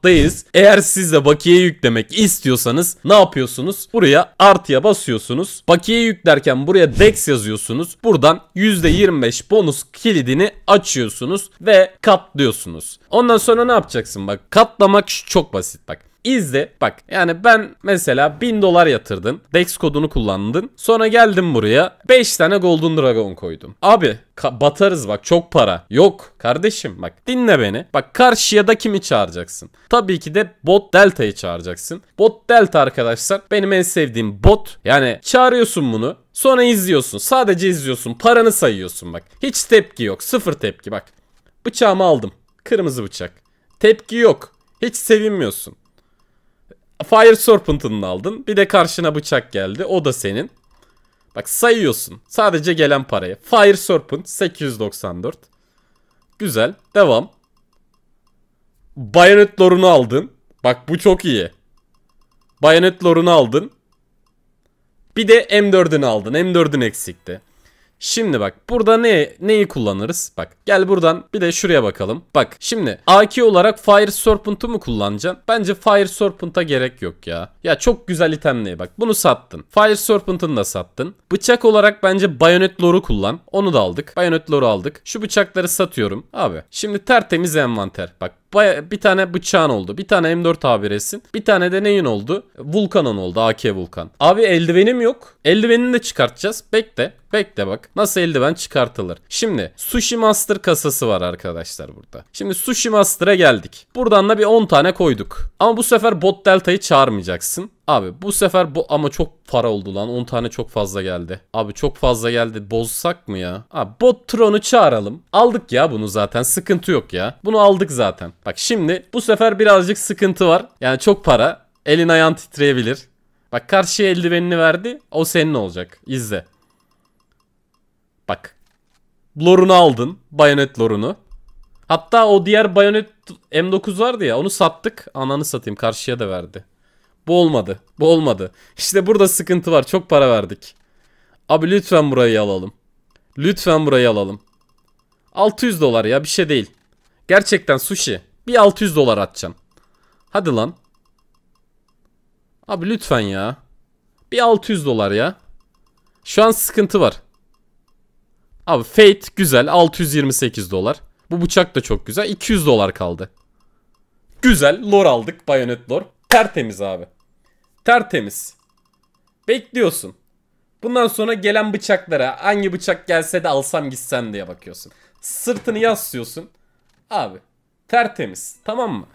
arttayız. Eğer siz de bakiye yüklemek istiyorsanız ne yapıyorsunuz? Buraya artıya basıyorsunuz. Bakiye yüklerken buraya dex yazıyorsunuz. Buradan %25 bonus kilidini açıyorsunuz ve katlıyorsunuz. Ondan sonra ne yapacaksın bak? Katlamak çok basit bak. İzle bak yani ben mesela 1000 dolar yatırdım, Dex kodunu kullandın. Sonra geldim buraya 5 tane Golden Dragon koydum. Abi batarız bak çok para. Yok kardeşim bak dinle beni. Bak karşıya da kimi çağıracaksın? Tabii ki de bot delta'yı çağıracaksın. Bot delta arkadaşlar benim en sevdiğim bot. Yani çağırıyorsun bunu. Sonra izliyorsun. Sadece izliyorsun. Paranı sayıyorsun bak. Hiç tepki yok. Sıfır tepki bak. Bıçağımı aldım. Kırmızı bıçak. Tepki yok. Hiç sevinmiyorsun. Fire Serpent'ını aldın. Bir de karşına bıçak geldi. O da senin. Bak sayıyorsun. Sadece gelen parayı. Fire Serpent 894. Güzel. Devam. Bayonet lorunu aldın. Bak bu çok iyi. Bayonet lorunu aldın. Bir de M4'ünü aldın. M4'ün eksikti. Şimdi bak burada ne neyi kullanırız? Bak gel buradan bir de şuraya bakalım. Bak şimdi AK olarak Fire Serpent'u mu kullanacağım? Bence Fire Serpent'a gerek yok ya. Ya çok güzel itemliğe bak. Bunu sattın. Fire Serpent'ını da sattın. Bıçak olarak bence Bayonet Lore'u kullan. Onu da aldık. Bayonet Lore'u aldık. Şu bıçakları satıyorum. Abi şimdi tertemiz envanter. Bak Baya, bir tane bıçağın oldu. Bir tane M4 abiresin. Bir tane de neyin oldu? Vulkan'ın oldu. AK Vulkan. Abi eldivenim yok. Eldivenini de çıkartacağız. Bekle. Bekle bak. Nasıl eldiven çıkartılır. Şimdi Sushi Master kasası var arkadaşlar burada. Şimdi Sushi Master'a geldik. Buradan da bir 10 tane koyduk. Ama bu sefer Bot Delta'yı çağırmayacaksın. Abi bu sefer bu ama çok para oldu lan. 10 tane çok fazla geldi. Abi çok fazla geldi. Bozsak mı ya? Abi bot tronu çağıralım. Aldık ya bunu zaten. Sıkıntı yok ya. Bunu aldık zaten. Bak şimdi bu sefer birazcık sıkıntı var. Yani çok para. Elin ayağın titreyebilir. Bak karşıya eldivenini verdi. O senin olacak. İzle. Bak. Lorunu aldın. Bayonet lorunu. Hatta o diğer bayonet M9 vardı ya onu sattık. Ananı satayım karşıya da verdi. Bu olmadı. Bu olmadı. İşte burada sıkıntı var. Çok para verdik. Abi lütfen burayı alalım. Lütfen burayı alalım. 600 dolar ya bir şey değil. Gerçekten sushi. Bir 600 dolar atacağım. Hadi lan. Abi lütfen ya. Bir 600 dolar ya. Şu an sıkıntı var. Abi Fate güzel 628 dolar. Bu bıçak da çok güzel. 200 dolar kaldı. Güzel Lor aldık. Bayonet lor. Tertemiz abi. Tertemiz. Bekliyorsun. Bundan sonra gelen bıçaklara hangi bıçak gelse de alsam gitsem diye bakıyorsun. Sırtını yaslıyorsun. Abi tertemiz tamam mı?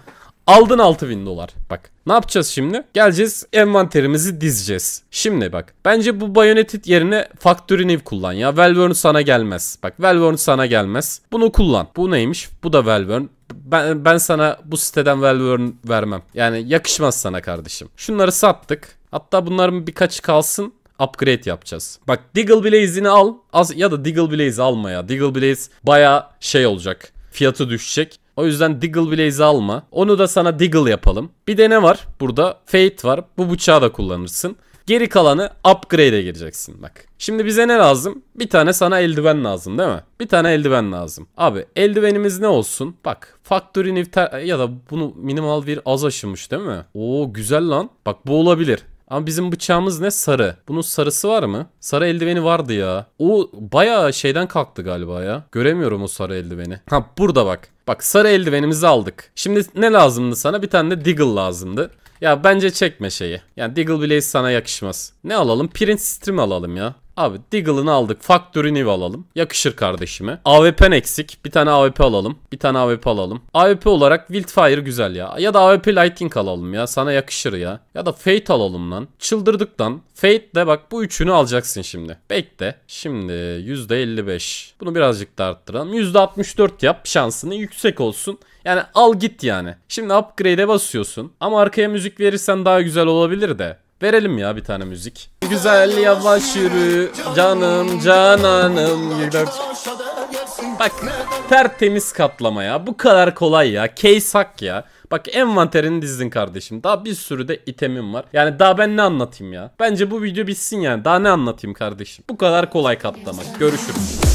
Aldın 6000 dolar. Bak ne yapacağız şimdi? Geleceğiz envanterimizi dizeceğiz. Şimdi bak bence bu Bayonetit yerine Factory New kullan ya. Valvern sana gelmez. Bak Valvern sana gelmez. Bunu kullan. Bu neymiş? Bu da Valvern ben, ben sana bu siteden Valve vermem. Yani yakışmaz sana kardeşim. Şunları sattık. Hatta bunların birkaç kalsın upgrade yapacağız. Bak Diggle Blaze'ini al az, ya da Diggle Blaze alma ya. Diggle Blaze baya şey olacak. Fiyatı düşecek. O yüzden Diggle Blaze alma. Onu da sana Diggle yapalım. Bir de ne var burada? Fate var. Bu bıçağı da kullanırsın. Geri kalanı upgrade'e gireceksin bak. Şimdi bize ne lazım? Bir tane sana eldiven lazım değil mi? Bir tane eldiven lazım. Abi eldivenimiz ne olsun? Bak factory nifter ya da bunu minimal bir az aşılmış değil mi? Oo güzel lan. Bak bu olabilir. Ama bizim bıçağımız ne? Sarı. Bunun sarısı var mı? Sarı eldiveni vardı ya. O bayağı şeyden kalktı galiba ya. Göremiyorum o sarı eldiveni. Ha burada bak. Bak sarı eldivenimizi aldık. Şimdi ne lazımdı sana? Bir tane de Deagle lazımdı. Ya bence çekme şeyi. Yani Diggle Blaze sana yakışmaz. Ne alalım? Prince Stream alalım ya. Abi Deagle'ını aldık. Factory New alalım. Yakışır kardeşime. AWP'n eksik. Bir tane AWP alalım. Bir tane AWP alalım. AWP olarak Wildfire güzel ya. Ya da AWP Lightning alalım ya. Sana yakışır ya. Ya da Fate alalım lan. Çıldırdık lan. Fate de bak bu üçünü alacaksın şimdi. Bekle. Şimdi %55. Bunu birazcık da arttıralım. %64 yap. Şansını yüksek olsun. Yani al git yani. Şimdi upgrade'e basıyorsun. Ama arkaya müzik verirsen daha güzel olabilir de. Verelim ya bir tane müzik. Güzel yavaş yürü canım cananım. Bak tertemiz katlama ya. Bu kadar kolay ya. Case hak ya. Bak envanterini dizdin kardeşim. Daha bir sürü de itemim var. Yani daha ben ne anlatayım ya. Bence bu video bitsin yani. Daha ne anlatayım kardeşim. Bu kadar kolay katlamak. Görüşürüz.